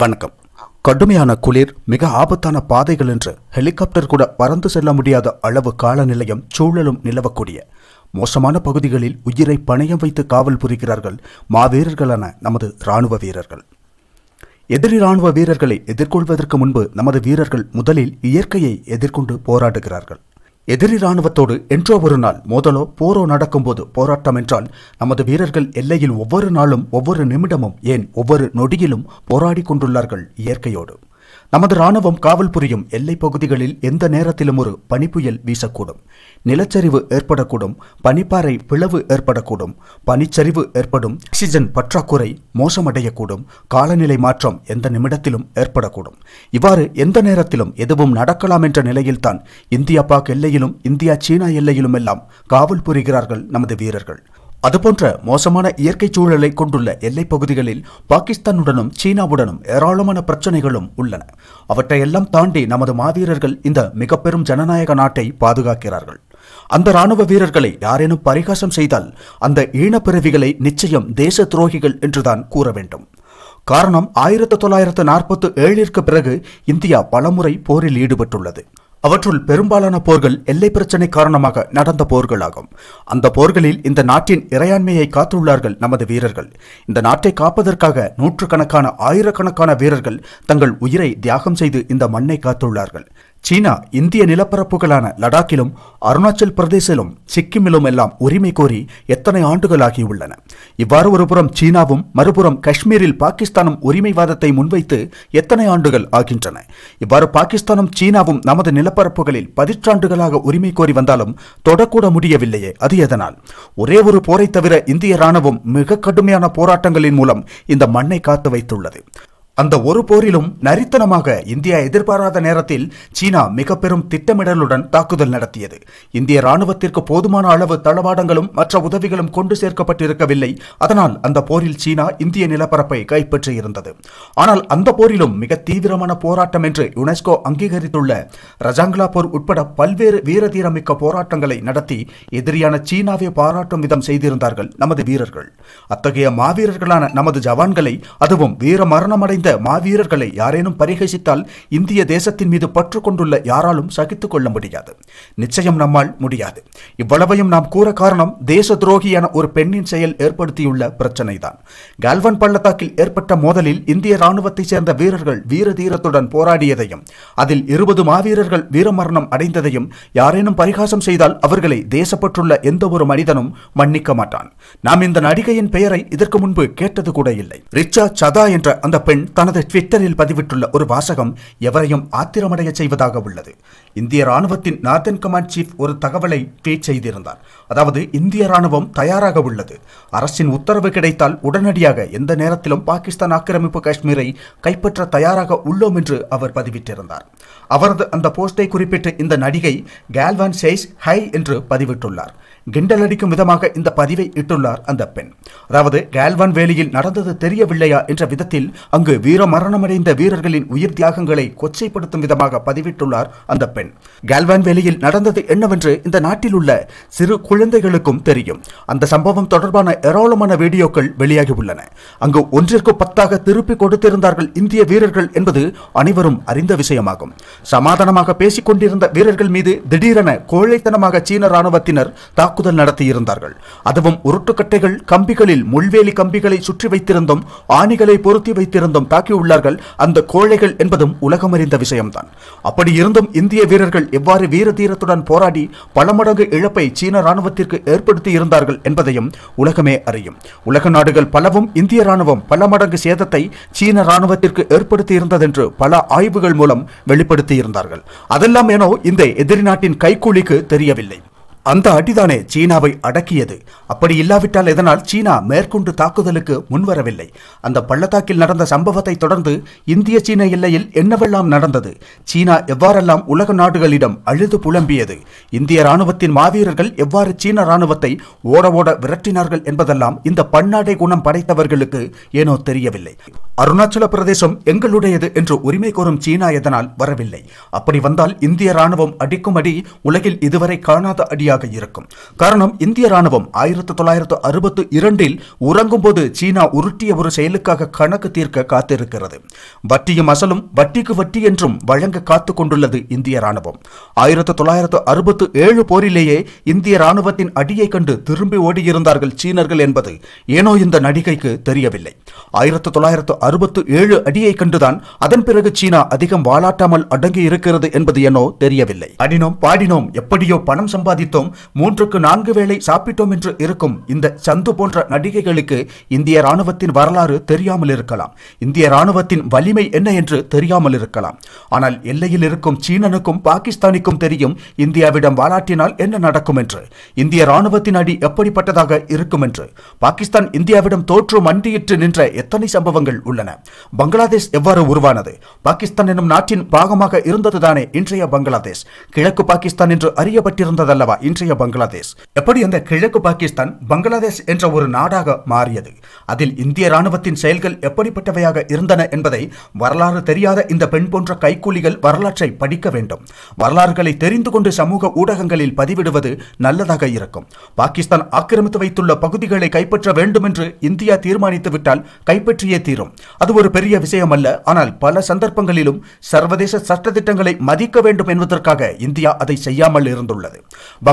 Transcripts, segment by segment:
வணக்கம் கடுமையான குளிர் மிக ஆபத்தான பாதைகள் என்று ஹெலிகாப்டர் கூட பறந்து செல்ல முடியாத அளவு காலநிலையும் சூழலும் நிலவக்கூடிய மோசமான பகுதிகளில் உயிரை பணயம் வைத்து காவல் புரிகிறார்கள் மாவீரர்களான நமது இராணுவ வீரர்கள் எதிரி இராணுவ வீரர்களை எதிர்கொள்வதற்கு முன்பு நமது வீரர்கள் முதலில் இயற்கையை எதிர்கொண்டு போராடுகிறார்கள் எதிரி ராணுவத்தோடு என்றோ ஒரு நாள் மோதலோ போரோ நடக்கும்போது போராட்டம் என்றால் நமது வீரர்கள் எல்லையில் ஒவ்வொரு நாளும் ஒவ்வொரு நிமிடமும் ஏன் ஒவ்வொரு நொடியிலும் போராடி கொண்டுள்ளார்கள் இயற்கையோடு நமது ராணுவம் காவல் புரியும் எல்லைப் பகுதிகளில் எந்த நேரத்திலும் ஒரு பனிப்புயல் வீசக்கூடும் நிலச்சரிவு ஏற்படக்கூடும் பனிப்பாறை பிளவு ஏற்படக்கூடும் பனிச்சரிவு ஏற்படும் ஆக்சிஜன் பற்றாக்குறை மோசமடையக்கூடும் காலநிலை மாற்றம் எந்த நிமிடத்திலும் ஏற்படக்கூடும் இவ்வாறு எந்த நேரத்திலும் எதுவும் நடக்கலாம் என்ற நிலையில்தான் இந்தியா பாக் எல்லையிலும் இந்தியா சீனா எல்லையிலும் எல்லாம் காவல் புரிகிறார்கள் நமது வீரர்கள் அதுபோன்ற மோசமான இயற்கை சூழலை கொண்டுள்ள எல்லைப் பகுதிகளில் பாகிஸ்தானுடனும் சீனாவுடனும் ஏராளமான பிரச்சனைகளும் உள்ளன அவற்றையெல்லாம் தாண்டி நமது மாவீரர்கள் இந்த மிக பெரும் ஜனநாயக நாட்டை பாதுகாக்கிறார்கள் அந்த ராணுவ வீரர்களை யாரேனும் பரிகாசம் செய்தால் அந்த ஈனப்பிறவிகளை நிச்சயம் தேச துரோகிகள் என்றுதான் கூற வேண்டும் காரணம் ஆயிரத்து தொள்ளாயிரத்து நாற்பத்து ஏழிற்கு பிறகு இந்தியா பலமுறை போரில் ஈடுபட்டுள்ளது அவற்றுள் பெரும்பாலான போர்கள் எல்லை பிரச்சினை காரணமாக நடந்த போர்களாகும் அந்த போர்களில் இந்த நாட்டின் இறையாண்மையை காத்துள்ளார்கள் நமது வீரர்கள் இந்த நாட்டை காப்பதற்காக நூற்றுக்கணக்கான ஆயிரக்கணக்கான வீரர்கள் தங்கள் உயிரை தியாகம் செய்து இந்த மண்ணை காத்துள்ளார்கள் சீனா இந்திய நிலப்பரப்புகளான லடாக்கிலும் அருணாச்சல் பிரதேசிலும் சிக்கிமிலும் எல்லாம் உரிமை கோரி எத்தனை ஆண்டுகள் ஆகியுள்ளன இவ்வாறு ஒருபுறம் சீனாவும் மறுபுறம் காஷ்மீரில் பாகிஸ்தானும் உரிமைவாதத்தை முன்வைத்து எத்தனை ஆண்டுகள் ஆகின்றன இவ்வாறு பாகிஸ்தானும் சீனாவும் நமது நிலப்பரப்புகளில் பதிற்றாண்டுகளாக உரிமை கோரி வந்தாலும் தொடக்கூட முடியவில்லையே அது எதனால் ஒரே ஒரு போரை தவிர இந்திய ராணுவம் மிக கடுமையான போராட்டங்களின் மூலம் இந்த மண்ணை காத்து வைத்துள்ளது அந்த ஒரு போரிலும் நரித்தனமாக இந்தியா எதிர்பாராத நேரத்தில் சீனா மிக பெரும் திட்டமிடலுடன் தாக்குதல் நடத்தியது இந்திய ராணுவத்திற்கு போதுமான அளவு தளவாடங்களும் மற்ற உதவிகளும் கொண்டு சேர்க்கப்பட்டிருக்கவில்லை அதனால் அந்த போரில் சீனா இந்திய நிலப்பரப்பை கைப்பற்றியிருந்தது ஆனால் அந்த போரிலும் மிக தீவிரமான போராட்டம் என்று யுனெஸ்கோ அங்கீகரித்துள்ள ரஜாங்லா போர் உட்பட பல்வேறு வீரதீரமிக்க போராட்டங்களை நடத்தி எதிரியான சீனாவை பாராட்டும் விதம் செய்திருந்தார்கள் நமது வீரர்கள் அத்தகைய மாவீரர்களான நமது ஜவான்களை அதுவும் வீர மரணமடைந்த மாவீரர்களை யாரேனும் பரிகசித்தால் இந்திய தேசத்தின் மீது பற்று கொண்டுள்ள யாராலும் சகித்துக் கொள்ள முடியாது நிச்சயம் நம்மால் முடியாது இவ்வளவையும் நாம் கூற காரணம் தேச துரோகியான ஒரு பெண்ணின் செயல் ஏற்படுத்தியுள்ள பிரச்சனை தான் கால்வன் பள்ளத்தாக்கில் ஏற்பட்ட மோதலில் இந்திய ராணுவத்தைச் சேர்ந்த வீரர்கள் வீர தீரத்துடன் போராடியதையும் அதில் இருபது மாவீரர்கள் வீரமரணம் அடைந்ததையும் யாரேனும் பரிகாசம் செய்தால் அவர்களை தேசப்பற்றுள்ள எந்த ஒரு மனிதனும் மன்னிக்க மாட்டான் நாம் இந்த நடிகையின் பெயரை இதற்கு முன்பு கேட்டது கூட இல்லை ரிச்சா சதா என்ற அந்த பெண் தனது ட்விட்டரில் பதிவிட்டுள்ள ஒரு வாசகம் எவரையும் ஆத்திரமடைய செய்வதாக உள்ளது இந்திய ராணுவத்தின் நார்த்தன் கமாண்ட் சீஃப் ஒரு தகவலை ட்வீட் செய்திருந்தார் அதாவது இந்திய ராணுவம் தயாராக உள்ளது அரசின் உத்தரவு கிடைத்தால் உடனடியாக எந்த நேரத்திலும் பாகிஸ்தான் ஆக்கிரமிப்பு காஷ்மீரை கைப்பற்ற தயாராக உள்ளோம் என்று அவர் பதிவிட்டிருந்தார் அவரது அந்த போஸ்டை குறிப்பிட்டு இந்த நடிகை கேல்வான் சேஸ் ஹை என்று பதிவிட்டுள்ளார் கிண்டலடிக்கும் விதமாக இந்த பதிவை இட்டுள்ளார் அந்த பெண் அதாவது கேல்வான் வேலியில் நடந்தது தெரியவில்லையா என்ற விதத்தில் அங்கு வீர மரணமடைந்த வீரர்களின் உயிர் தியாகங்களை கொச்சைப்படுத்தும் விதமாக பதிவிட்டுள்ளார் அந்த பெண் கால்வான் வேலியில் நடந்தது என்னவென்று இந்த நாட்டில் உள்ள சிறு குழந்தைகளுக்கும் தெரியும் அந்த சம்பவம் தொடர்பான ஏராளமான வீடியோக்கள் வெளியாகியுள்ளன அங்கு ஒன்றிற்கு பத்தாக திருப்பி கொடுத்திருந்தார்கள் இந்திய வீரர்கள் என்பது அனைவரும் அறிந்த விஷயமாகும் சமாதானமாக பேசிக் கொண்டிருந்த வீரர்கள் மீது திடீரென கோழைத்தனமாக சீன ராணுவத்தினர் தாக்கு தாக்குதல் நடத்தியிருந்தார்கள் அதுவும் உருட்டுக்கட்டைகள் கம்பிகளில் முள்வேலி கம்பிகளை சுற்றி வைத்திருந்தும் ஆணிகளை பொருத்தி வைத்திருந்தும் தாக்கியுள்ளார்கள் அந்த கோழைகள் என்பதும் உலகம் அறிந்த விஷயம்தான் அப்படி இருந்தும் இந்திய வீரர்கள் எவ்வாறு வீர தீரத்துடன் போராடி பல மடங்கு இழப்பை சீன ராணுவத்திற்கு ஏற்படுத்தி இருந்தார்கள் என்பதையும் உலகமே அறியும் உலக நாடுகள் பலவும் இந்திய ராணுவம் பல மடங்கு சேதத்தை சீன ராணுவத்திற்கு ஏற்படுத்தி இருந்ததென்று பல ஆய்வுகள் மூலம் வெளிப்படுத்தி இருந்தார்கள் அதெல்லாம் எனோ இந்த எதிரி நாட்டின் கைக்கூலிக்கு தெரியவில்லை அந்த அடிதானே சீனாவை அடக்கியது அப்படி இல்லாவிட்டால் இதனால் சீனா மேற்கொண்டு தாக்குதலுக்கு முன்வரவில்லை அந்த பள்ளத்தாக்கில் நடந்த சம்பவத்தை தொடர்ந்து இந்திய சீன எல்லையில் என்னவெல்லாம் நடந்தது சீனா எவ்வாறெல்லாம் உலக நாடுகளிடம் அழுது புலம்பியது இந்திய ராணுவத்தின் மாவீரர்கள் எவ்வாறு சீன ராணுவத்தை ஓட ஓட விரட்டினார்கள் என்பதெல்லாம் இந்த பன்னாடை குணம் படைத்தவர்களுக்கு ஏனோ தெரியவில்லை அருணாச்சல பிரதேசம் எங்களுடையது என்று உரிமை கோரும் சீனா எதனால் வரவில்லை அப்படி வந்தால் இந்திய ராணுவம் அடிக்கும் அடி உலகில் இதுவரை காணாத அடியாக எதிராக இருக்கும் காரணம் இந்திய ராணுவம் ஆயிரத்தி தொள்ளாயிரத்து அறுபத்து இரண்டில் உறங்கும் போது சீனா உருட்டிய ஒரு செயலுக்காக கணக்கு தீர்க்க காத்திருக்கிறது வட்டியும் அசலும் வட்டிக்கு வட்டி என்றும் வழங்க காத்துக் கொண்டுள்ளது இந்திய ராணுவம் ஆயிரத்தி தொள்ளாயிரத்து அறுபத்து ஏழு போரிலேயே இந்திய ராணுவத்தின் அடியை கண்டு திரும்பி ஓடியிருந்தார்கள் சீனர்கள் என்பது ஏனோ இந்த நடிகைக்கு தெரியவில்லை ஆயிரத்தி தொள்ளாயிரத்து அறுபத்து ஏழு அடியை கண்டுதான் அதன் பிறகு சீனா அதிகம் வாலாட்டாமல் அடங்கி இருக்கிறது என்பது என்னோ தெரியவில்லை அடினோம் பாடினோம் எப்படியோ பணம் சம்பாதித்தோம் இருந்தும் மூன்றுக்கு நான்கு வேளை சாப்பிட்டோம் என்று இருக்கும் இந்த சந்து போன்ற நடிகைகளுக்கு இந்திய ராணுவத்தின் வரலாறு தெரியாமல் இருக்கலாம் இந்திய ராணுவத்தின் வலிமை என்ன என்று தெரியாமல் இருக்கலாம் ஆனால் எல்லையில் இருக்கும் சீனனுக்கும் பாகிஸ்தானுக்கும் தெரியும் இந்தியாவிடம் வாலாட்டினால் என்ன நடக்கும் என்று இந்திய ராணுவத்தின் அடி எப்படிப்பட்டதாக இருக்கும் என்று பாகிஸ்தான் இந்தியாவிடம் தோற்று மண்டியிட்டு நின்ற எத்தனை சம்பவங்கள் உள்ளன பங்களாதேஷ் எவ்வாறு உருவானது பாகிஸ்தான் எனும் நாட்டின் பாகமாக இருந்ததுதானே இன்றைய பங்களாதேஷ் கிழக்கு பாகிஸ்தான் என்று அறியப்பட்டிருந்ததல்லவா இன்றைய பங்களாதேஷ் எப்படி அந்த கிழக்கு பாகிஸ்தான் பங்களாதேஷ் என்ற ஒரு நாடாக மாறியது அதில் இந்திய ராணுவத்தின் செயல்கள் எப்படிப்பட்டவையாக இருந்தன என்பதை வரலாறு தெரியாத இந்த பெண் போன்ற கைக்கூலிகள் வரலாற்றை படிக்க வேண்டும் வரலாறுகளை தெரிந்து கொண்டு சமூக ஊடகங்களில் பதிவிடுவது நல்லதாக இருக்கும் பாகிஸ்தான் ஆக்கிரமித்து வைத்துள்ள பகுதிகளை கைப்பற்ற வேண்டும் என்று இந்தியா தீர்மானித்து விட்டால் கைப்பற்றியே தீரும் அது ஒரு பெரிய விஷயம் அல்ல ஆனால் பல சந்தர்ப்பங்களிலும் சர்வதேச சட்டத்திட்டங்களை மதிக்க வேண்டும் என்பதற்காக இந்தியா அதை செய்யாமல் இருந்துள்ளது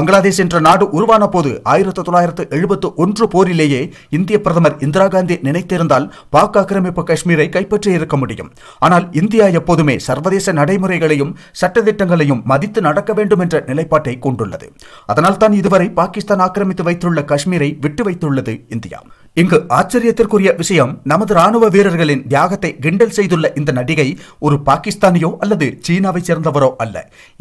பங்களாதேஷ் என்ற நாடு உருவான போது ஆயிரத்தி தொள்ளாயிரத்து எழுபத்து ஒன்று போரிலேயே இந்திய பிரதமர் இந்திரா காந்தி நினைத்திருந்தால் பாக் ஆக்கிரமிப்பு காஷ்மீரை கைப்பற்றி இருக்க முடியும் ஆனால் இந்தியா எப்போதுமே சர்வதேச நடைமுறைகளையும் சட்டத்திட்டங்களையும் மதித்து நடக்க வேண்டும் என்ற நிலைப்பாட்டை கொண்டுள்ளது அதனால் தான் இதுவரை பாகிஸ்தான் ஆக்கிரமித்து வைத்துள்ள காஷ்மீரை விட்டு வைத்துள்ளது இந்தியா இங்கு ஆச்சரியத்திற்குரிய விஷயம் நமது ராணுவ வீரர்களின் தியாகத்தை கிண்டல் செய்துள்ள இந்த நடிகை ஒரு பாகிஸ்தானியோ அல்லது சீனாவை சேர்ந்தவரோ அல்ல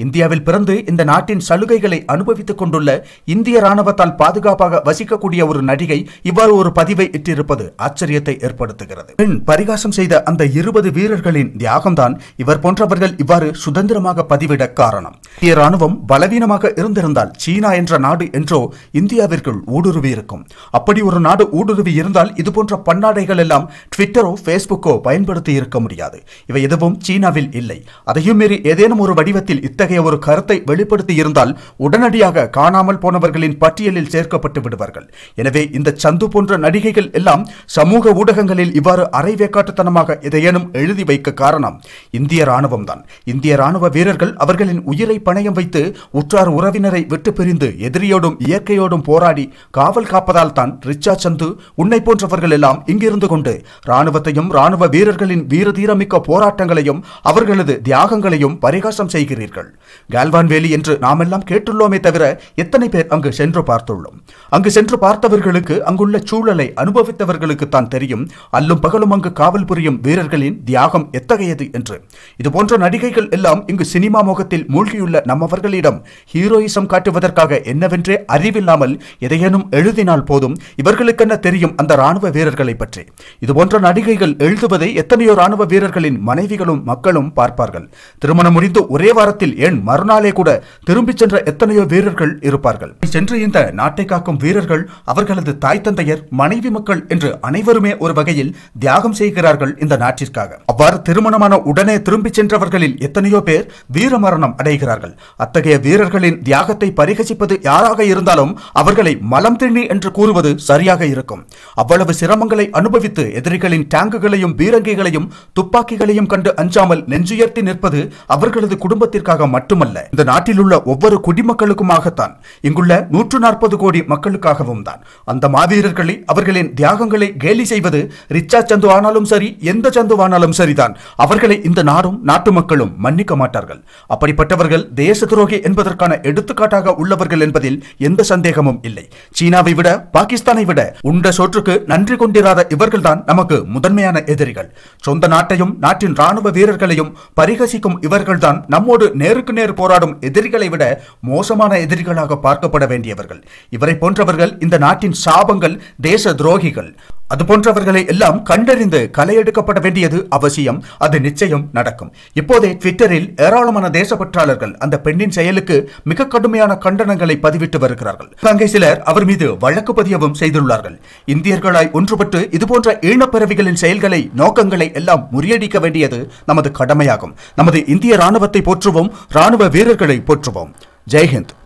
இந்தியாவில் பிறந்து இந்த நாட்டின் சலுகைகளை அனுபவித்துக் கொண்டுள்ள இந்திய ராணுவத்தால் பாதுகாப்பாக வசிக்கக்கூடிய ஒரு நடிகை இவ்வாறு ஒரு பதிவை இட்டிருப்பது ஆச்சரியத்தை ஏற்படுத்துகிறது பெண் பரிகாசம் செய்த அந்த இருபது வீரர்களின் தியாகம்தான் இவர் போன்றவர்கள் இவ்வாறு சுதந்திரமாக பதிவிட காரணம் இந்திய ராணுவம் பலவீனமாக இருந்திருந்தால் சீனா என்ற நாடு என்றோ இந்தியாவிற்குள் ஊடுருவியிருக்கும் அப்படி ஒரு நாடு ஊடுருவி நிறுவி இருந்தால் இது போன்ற பன்னாடைகள் எல்லாம் ட்விட்டரோ பேஸ்புக்கோ பயன்படுத்தி இருக்க முடியாது இவை எதுவும் சீனாவில் இல்லை அதையும் மீறி ஏதேனும் ஒரு வடிவத்தில் இத்தகைய ஒரு கருத்தை வெளிப்படுத்தி இருந்தால் உடனடியாக காணாமல் போனவர்களின் பட்டியலில் சேர்க்கப்பட்டு விடுவார்கள் எனவே இந்த சந்து போன்ற நடிகைகள் எல்லாம் சமூக ஊடகங்களில் இவ்வாறு அரைவேக்காட்டுத்தனமாக எதையேனும் எழுதி வைக்க காரணம் இந்திய ராணுவம் தான் இந்திய ராணுவ வீரர்கள் அவர்களின் உயிரை பணயம் வைத்து உற்றார் உறவினரை விட்டு பிரிந்து எதிரியோடும் இயற்கையோடும் போராடி காவல் காப்பதால் தான் ரிச்சா சந்து உன்னை போன்றவர்கள் எல்லாம் இங்கிருந்து கொண்டு ராணுவத்தையும் ராணுவ வீரர்களின் வீரதீரமிக்க போராட்டங்களையும் அவர்களது தியாகங்களையும் பரிகாசம் செய்கிறீர்கள் கால்வான் வேலி என்று நாமெல்லாம் கேட்டுள்ளோமே தவிர எத்தனை பேர் அங்கு சென்று பார்த்துள்ளோம் அங்கு சென்று பார்த்தவர்களுக்கு அங்குள்ள சூழலை அனுபவித்தவர்களுக்கு தான் தெரியும் அல்லும் பகலும் அங்கு காவல் புரியும் வீரர்களின் தியாகம் எத்தகையது என்று இதுபோன்ற நடிகைகள் எல்லாம் இங்கு சினிமா முகத்தில் மூழ்கியுள்ள நம்மவர்களிடம் ஹீரோயிசம் காட்டுவதற்காக என்னவென்றே அறிவில்லாமல் எதையேனும் எழுதினால் போதும் இவர்களுக்கென்ன தெரியும் தெரியும் அந்த ராணுவ வீரர்களை பற்றி இதுபோன்ற நடிகைகள் எழுதுவதை எத்தனையோ ராணுவ வீரர்களின் மனைவிகளும் மக்களும் பார்ப்பார்கள் திருமணம் முடிந்து ஒரே வாரத்தில் ஏன் மறுநாளே கூட திரும்பிச் சென்ற எத்தனையோ வீரர்கள் இருப்பார்கள் சென்று இந்த நாட்டை காக்கும் வீரர்கள் அவர்களது தாய் தந்தையர் மனைவி மக்கள் என்று அனைவருமே ஒரு வகையில் தியாகம் செய்கிறார்கள் இந்த நாட்டிற்காக அவ்வாறு திருமணமான உடனே திரும்பிச் சென்றவர்களில் எத்தனையோ பேர் வீரமரணம் அடைகிறார்கள் அத்தகைய வீரர்களின் தியாகத்தை பரிகசிப்பது யாராக இருந்தாலும் அவர்களை மலம் திண்ணி என்று கூறுவது சரியாக இருக்கும் அவ்வளவு சிரமங்களை அனுபவித்து எதிரிகளின் டேங்குகளையும் பீரங்கிகளையும் துப்பாக்கிகளையும் கண்டு அஞ்சாமல் நெஞ்சுயர்த்தி நிற்பது அவர்களது குடும்பத்திற்காக மட்டுமல்ல இந்த நாட்டில் உள்ள ஒவ்வொரு குடிமக்களுக்குமாகத்தான் இங்குள்ள நூற்று நாற்பது கோடி மக்களுக்காகவும் தான் அந்த மாவீரர்களை அவர்களின் தியாகங்களை கேலி செய்வது ரிச்சா சந்து ஆனாலும் சரி எந்த சந்து ஆனாலும் சரிதான் அவர்களை இந்த நாடும் நாட்டு மக்களும் மன்னிக்க மாட்டார்கள் அப்படிப்பட்டவர்கள் தேச துரோகி என்பதற்கான எடுத்துக்காட்டாக உள்ளவர்கள் என்பதில் எந்த சந்தேகமும் இல்லை சீனாவை விட பாகிஸ்தானை விட உண்ட தொற்றுக்கு நன்றி கொண்டிராத இவர்கள்தான் நமக்கு முதன்மையான எதிரிகள் சொந்த நாட்டையும் நாட்டின் ராணுவ வீரர்களையும் பரிகசிக்கும் இவர்கள்தான் நம்மோடு நேருக்கு நேர் போராடும் எதிரிகளை விட மோசமான எதிரிகளாக பார்க்கப்பட வேண்டியவர்கள் இவரை போன்றவர்கள் இந்த நாட்டின் சாபங்கள் தேச துரோகிகள் அது போன்றவர்களை எல்லாம் கண்டறிந்து கலையெடுக்கப்பட வேண்டியது அவசியம் அது நிச்சயம் நடக்கும் இப்போதே ட்விட்டரில் ஏராளமான தேசப்பற்றாளர்கள் அந்த பெண்ணின் செயலுக்கு மிக கடுமையான கண்டனங்களை பதிவிட்டு வருகிறார்கள் அங்கே சிலர் அவர் மீது வழக்கு பதியவும் செய்துள்ளார்கள் இந்தியர்களாய் ஒன்றுபட்டு இதுபோன்ற ஈழப்பறவைகளின் செயல்களை நோக்கங்களை எல்லாம் முறியடிக்க வேண்டியது நமது கடமையாகும் நமது இந்திய ராணுவத்தை போற்றுவோம் ராணுவ வீரர்களை போற்றுவோம் ஜெய்ஹிந்த்